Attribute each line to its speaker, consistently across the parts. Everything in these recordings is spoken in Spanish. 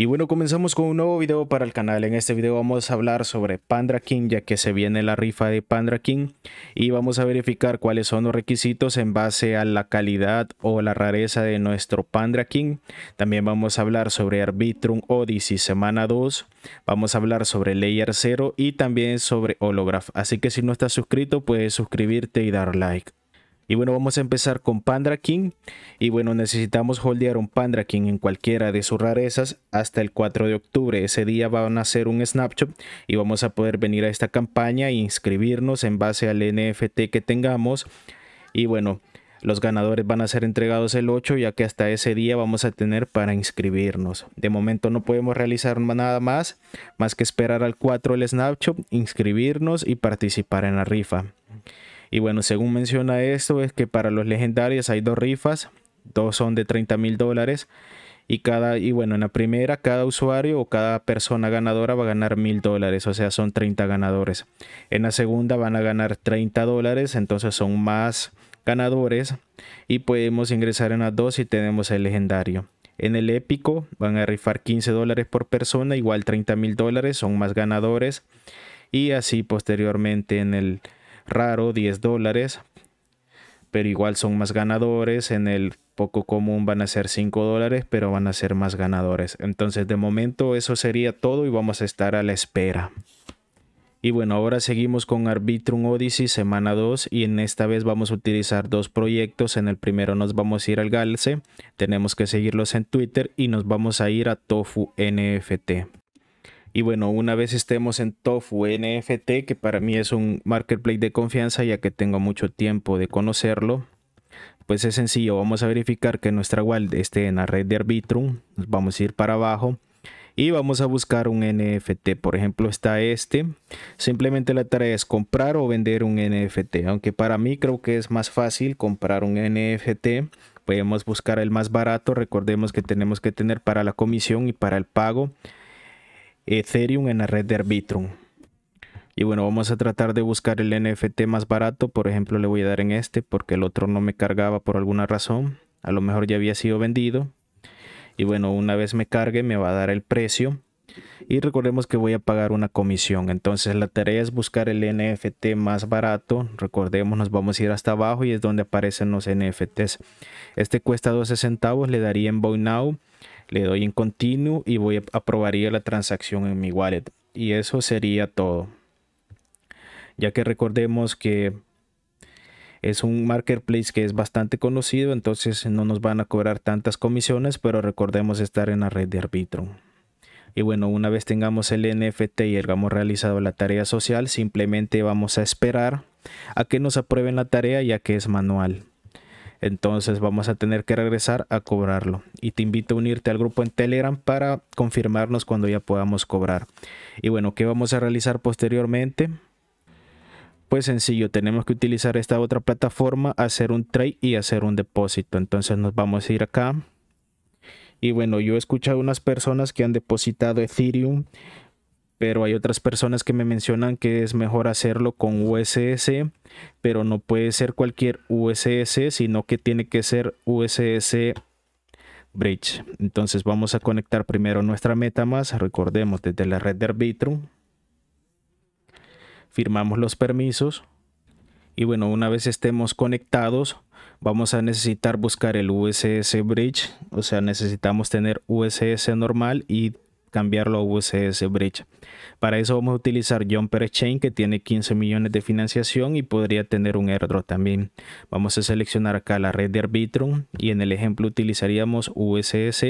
Speaker 1: Y bueno, comenzamos con un nuevo video para el canal. En este video vamos a hablar sobre Pandra King, ya que se viene la rifa de Pandra King. Y vamos a verificar cuáles son los requisitos en base a la calidad o la rareza de nuestro Pandra King. También vamos a hablar sobre Arbitrum Odyssey semana 2. Vamos a hablar sobre Layer 0 y también sobre Holograph. Así que si no estás suscrito, puedes suscribirte y dar like. Y bueno, vamos a empezar con Pandra King. Y bueno, necesitamos holdear un Pandra King en cualquiera de sus rarezas hasta el 4 de octubre. Ese día van a hacer un snapshot y vamos a poder venir a esta campaña e inscribirnos en base al NFT que tengamos. Y bueno, los ganadores van a ser entregados el 8 ya que hasta ese día vamos a tener para inscribirnos. De momento no podemos realizar nada más, más que esperar al 4 el snapshot, inscribirnos y participar en la rifa. Y bueno, según menciona esto, es que para los legendarios hay dos rifas, dos son de 30 mil dólares. Y, cada, y bueno, en la primera, cada usuario o cada persona ganadora va a ganar mil dólares, o sea, son 30 ganadores. En la segunda van a ganar 30 dólares, entonces son más ganadores. Y podemos ingresar en las dos y tenemos el legendario. En el épico van a rifar 15 dólares por persona, igual 30 mil dólares, son más ganadores. Y así posteriormente en el raro, 10 dólares, pero igual son más ganadores. En el poco común van a ser 5 dólares, pero van a ser más ganadores. Entonces, de momento, eso sería todo y vamos a estar a la espera. Y bueno, ahora seguimos con Arbitrum Odyssey semana 2 y en esta vez vamos a utilizar dos proyectos. En el primero nos vamos a ir al Galce, tenemos que seguirlos en Twitter y nos vamos a ir a Tofu NFT. Y bueno, una vez estemos en Tofu NFT, que para mí es un marketplace de confianza ya que tengo mucho tiempo de conocerlo, pues es sencillo, vamos a verificar que nuestra wallet esté en la red de Arbitrum, nos vamos a ir para abajo y vamos a buscar un NFT, por ejemplo está este, simplemente la tarea es comprar o vender un NFT, aunque para mí creo que es más fácil comprar un NFT, podemos buscar el más barato, recordemos que tenemos que tener para la comisión y para el pago Ethereum en la red de Arbitrum. Y bueno, vamos a tratar de buscar el NFT más barato. Por ejemplo, le voy a dar en este porque el otro no me cargaba por alguna razón. A lo mejor ya había sido vendido. Y bueno, una vez me cargue me va a dar el precio. Y recordemos que voy a pagar una comisión. Entonces la tarea es buscar el NFT más barato. Recordemos, nos vamos a ir hasta abajo y es donde aparecen los NFTs. Este cuesta 12 centavos, le daría en Buy Now. Le doy en continuo y voy a aprobaría la transacción en mi wallet. Y eso sería todo. Ya que recordemos que es un marketplace que es bastante conocido, entonces no nos van a cobrar tantas comisiones, pero recordemos estar en la red de arbitro Y bueno, una vez tengamos el NFT y hayamos realizado la tarea social, simplemente vamos a esperar a que nos aprueben la tarea ya que es manual entonces vamos a tener que regresar a cobrarlo. Y te invito a unirte al grupo en Telegram para confirmarnos cuando ya podamos cobrar. Y bueno, ¿qué vamos a realizar posteriormente? Pues sencillo, tenemos que utilizar esta otra plataforma, hacer un trade y hacer un depósito. Entonces nos vamos a ir acá. Y bueno, yo he escuchado unas personas que han depositado Ethereum pero hay otras personas que me mencionan que es mejor hacerlo con USS, pero no puede ser cualquier USS, sino que tiene que ser USS Bridge. Entonces vamos a conectar primero nuestra MetaMask, recordemos desde la red de Arbitrum. Firmamos los permisos. Y bueno, una vez estemos conectados, vamos a necesitar buscar el USS Bridge. O sea, necesitamos tener USS normal y cambiarlo a USS Bridge. Para eso vamos a utilizar Jumper Chain que tiene 15 millones de financiación y podría tener un airdrop también. Vamos a seleccionar acá la red de Arbitrum y en el ejemplo utilizaríamos USS.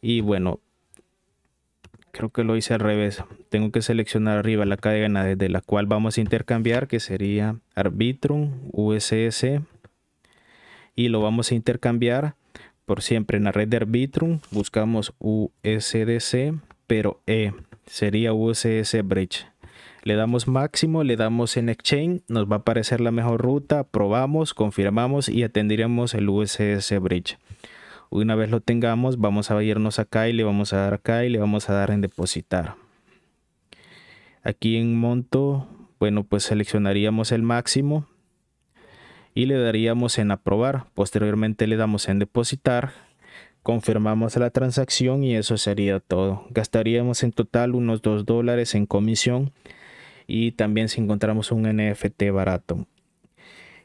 Speaker 1: Y bueno, creo que lo hice al revés. Tengo que seleccionar arriba la cadena desde la cual vamos a intercambiar que sería Arbitrum, USS. Y lo vamos a intercambiar por siempre en la red de Arbitrum buscamos USDC, pero E sería USS Bridge. Le damos máximo, le damos en exchange, nos va a aparecer la mejor ruta, probamos, confirmamos y atendiremos el USS Bridge. Una vez lo tengamos, vamos a irnos acá y le vamos a dar acá y le vamos a dar en depositar. Aquí en monto, bueno, pues seleccionaríamos el máximo, y le daríamos en aprobar. Posteriormente le damos en depositar, confirmamos la transacción y eso sería todo. Gastaríamos en total unos 2 dólares en comisión y también si encontramos un NFT barato.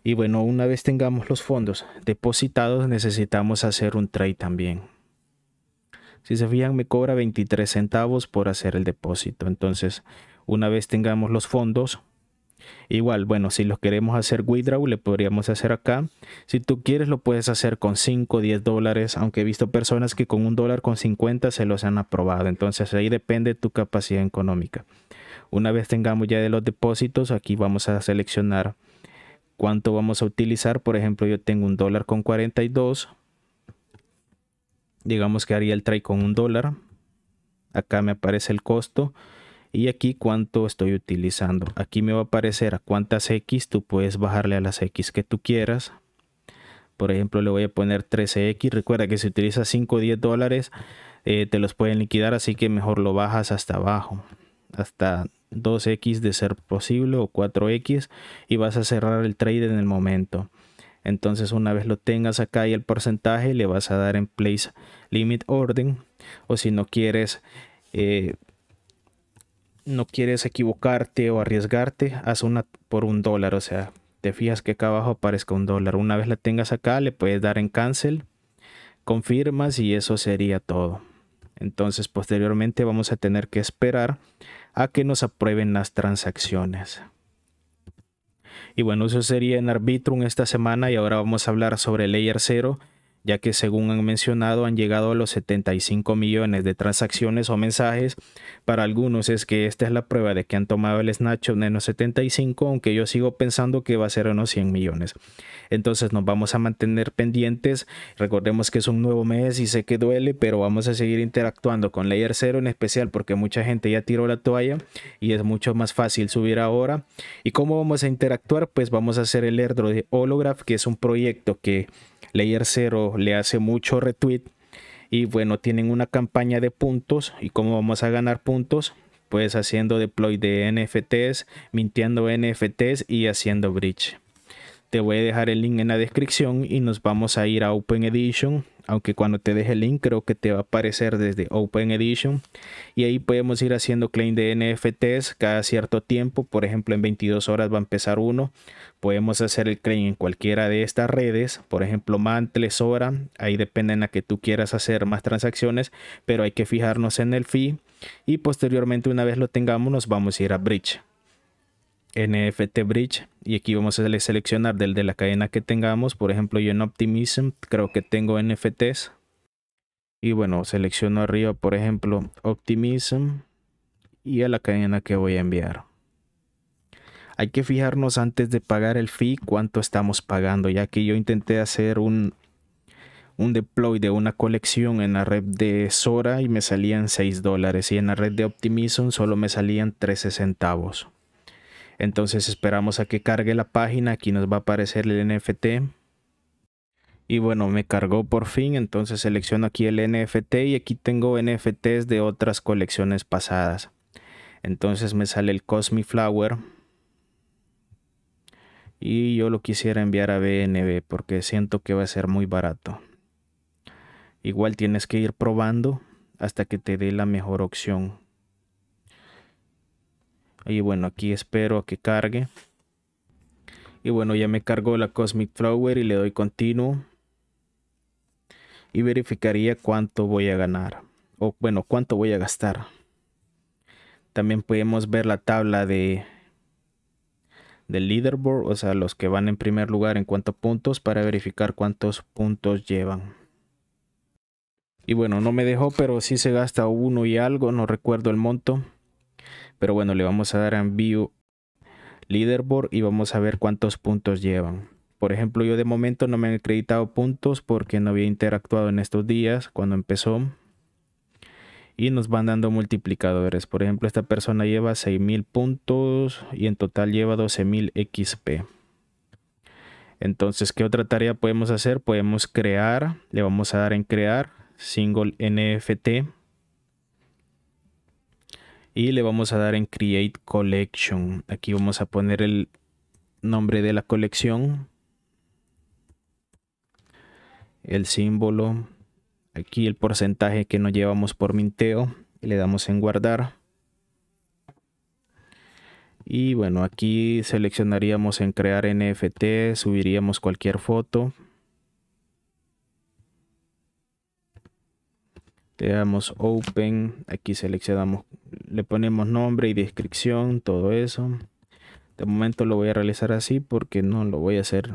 Speaker 1: Y bueno, una vez tengamos los fondos depositados necesitamos hacer un trade también. Si se fijan me cobra 23 centavos por hacer el depósito. Entonces, una vez tengamos los fondos, Igual, bueno, si los queremos hacer withdraw, le podríamos hacer acá. Si tú quieres, lo puedes hacer con 5, 10 dólares, aunque he visto personas que con un dólar con 50 se los han aprobado. Entonces ahí depende tu capacidad económica. Una vez tengamos ya de los depósitos, aquí vamos a seleccionar cuánto vamos a utilizar. Por ejemplo, yo tengo un dólar con 42. Digamos que haría el trade con un dólar. Acá me aparece el costo y aquí cuánto estoy utilizando. Aquí me va a aparecer a cuántas X, tú puedes bajarle a las X que tú quieras. Por ejemplo, le voy a poner 13X. Recuerda que si utilizas 5 o 10 dólares, eh, te los pueden liquidar, así que mejor lo bajas hasta abajo. Hasta 2X de ser posible o 4X y vas a cerrar el trade en el momento. Entonces una vez lo tengas acá y el porcentaje le vas a dar en place limit orden o si no quieres eh, no quieres equivocarte o arriesgarte, haz una por un dólar. O sea, te fijas que acá abajo aparezca un dólar. Una vez la tengas acá, le puedes dar en cancel, confirmas y eso sería todo. Entonces, posteriormente vamos a tener que esperar a que nos aprueben las transacciones. Y bueno, eso sería en Arbitrum esta semana y ahora vamos a hablar sobre Layer 0 ya que según han mencionado han llegado a los 75 millones de transacciones o mensajes. Para algunos es que esta es la prueba de que han tomado el Snatch en 75, aunque yo sigo pensando que va a ser unos 100 millones. Entonces nos vamos a mantener pendientes. Recordemos que es un nuevo mes y sé que duele, pero vamos a seguir interactuando con Layer 0 en especial porque mucha gente ya tiró la toalla y es mucho más fácil subir ahora. ¿Y cómo vamos a interactuar? Pues vamos a hacer el airdrop de Holograph, que es un proyecto que Layer 0 le hace mucho retweet y bueno, tienen una campaña de puntos y cómo vamos a ganar puntos pues haciendo deploy de NFTs, mintiendo NFTs y haciendo bridge. Te voy a dejar el link en la descripción y nos vamos a ir a Open Edition aunque cuando te deje el link creo que te va a aparecer desde Open Edition y ahí podemos ir haciendo claim de NFTs cada cierto tiempo, por ejemplo en 22 horas va a empezar uno, podemos hacer el claim en cualquiera de estas redes, por ejemplo Mantle, hora. ahí depende en la que tú quieras hacer más transacciones, pero hay que fijarnos en el fee y posteriormente una vez lo tengamos nos vamos a ir a Bridge. NFT Bridge y aquí vamos a seleccionar del de la cadena que tengamos. Por ejemplo, yo en Optimism creo que tengo NFTs. Y bueno, selecciono arriba, por ejemplo, Optimism y a la cadena que voy a enviar. Hay que fijarnos antes de pagar el fee cuánto estamos pagando, ya que yo intenté hacer un, deploy de una colección en la red de Sora y me salían 6 dólares y en la red de Optimism solo me salían 13 centavos. Entonces esperamos a que cargue la página. Aquí nos va a aparecer el NFT. Y bueno, me cargó por fin. Entonces selecciono aquí el NFT y aquí tengo NFTs de otras colecciones pasadas. Entonces me sale el Cosmic Flower. Y yo lo quisiera enviar a BNB porque siento que va a ser muy barato. Igual tienes que ir probando hasta que te dé la mejor opción. Y bueno, aquí espero a que cargue. Y bueno, ya me cargó la Cosmic Flower y le doy continuo. Y verificaría cuánto voy a ganar. O bueno, cuánto voy a gastar. También podemos ver la tabla de del leaderboard, o sea, los que van en primer lugar en cuanto a puntos para verificar cuántos puntos llevan. Y bueno, no me dejó, pero sí se gasta uno y algo, no recuerdo el monto. Pero bueno, le vamos a dar en View Leaderboard y vamos a ver cuántos puntos llevan. Por ejemplo, yo de momento no me han acreditado puntos porque no había interactuado en estos días cuando empezó. Y nos van dando multiplicadores. Por ejemplo, esta persona lleva 6.000 puntos y en total lleva 12.000 XP. Entonces, ¿qué otra tarea podemos hacer? Podemos crear, le vamos a dar en crear, single NFT y le vamos a dar en create collection aquí vamos a poner el nombre de la colección el símbolo aquí el porcentaje que nos llevamos por minteo le damos en guardar y bueno aquí seleccionaríamos en crear nft subiríamos cualquier foto le damos open aquí seleccionamos le ponemos nombre y descripción todo eso de momento lo voy a realizar así porque no lo voy a hacer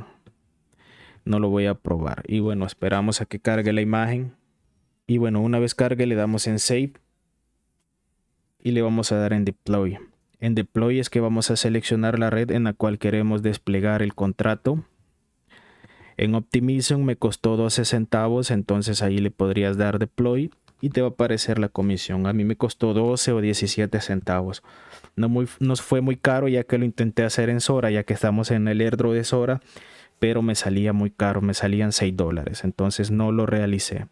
Speaker 1: no lo voy a probar y bueno esperamos a que cargue la imagen y bueno una vez cargue le damos en save y le vamos a dar en deploy en deploy es que vamos a seleccionar la red en la cual queremos desplegar el contrato en Optimism me costó 12 centavos entonces ahí le podrías dar deploy y te va a aparecer la comisión. A mí me costó 12 o 17 centavos. No muy, nos fue muy caro ya que lo intenté hacer en Sora, ya que estamos en el erdro de Sora, pero me salía muy caro, me salían 6 dólares, entonces no lo realicé.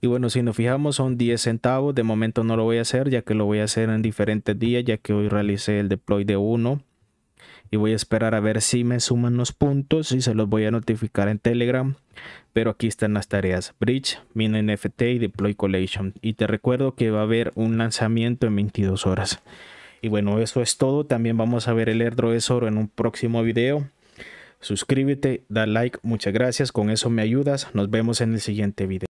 Speaker 1: Y bueno, si nos fijamos son 10 centavos, de momento no lo voy a hacer ya que lo voy a hacer en diferentes días, ya que hoy realicé el deploy de uno y voy a esperar a ver si me suman los puntos y se los voy a notificar en Telegram. Pero aquí están las tareas Bridge, NFT y Deploy collection Y te recuerdo que va a haber un lanzamiento en 22 horas. Y bueno, eso es todo. También vamos a ver el airdrop de oro en un próximo video. Suscríbete, da like, muchas gracias, con eso me ayudas. Nos vemos en el siguiente video.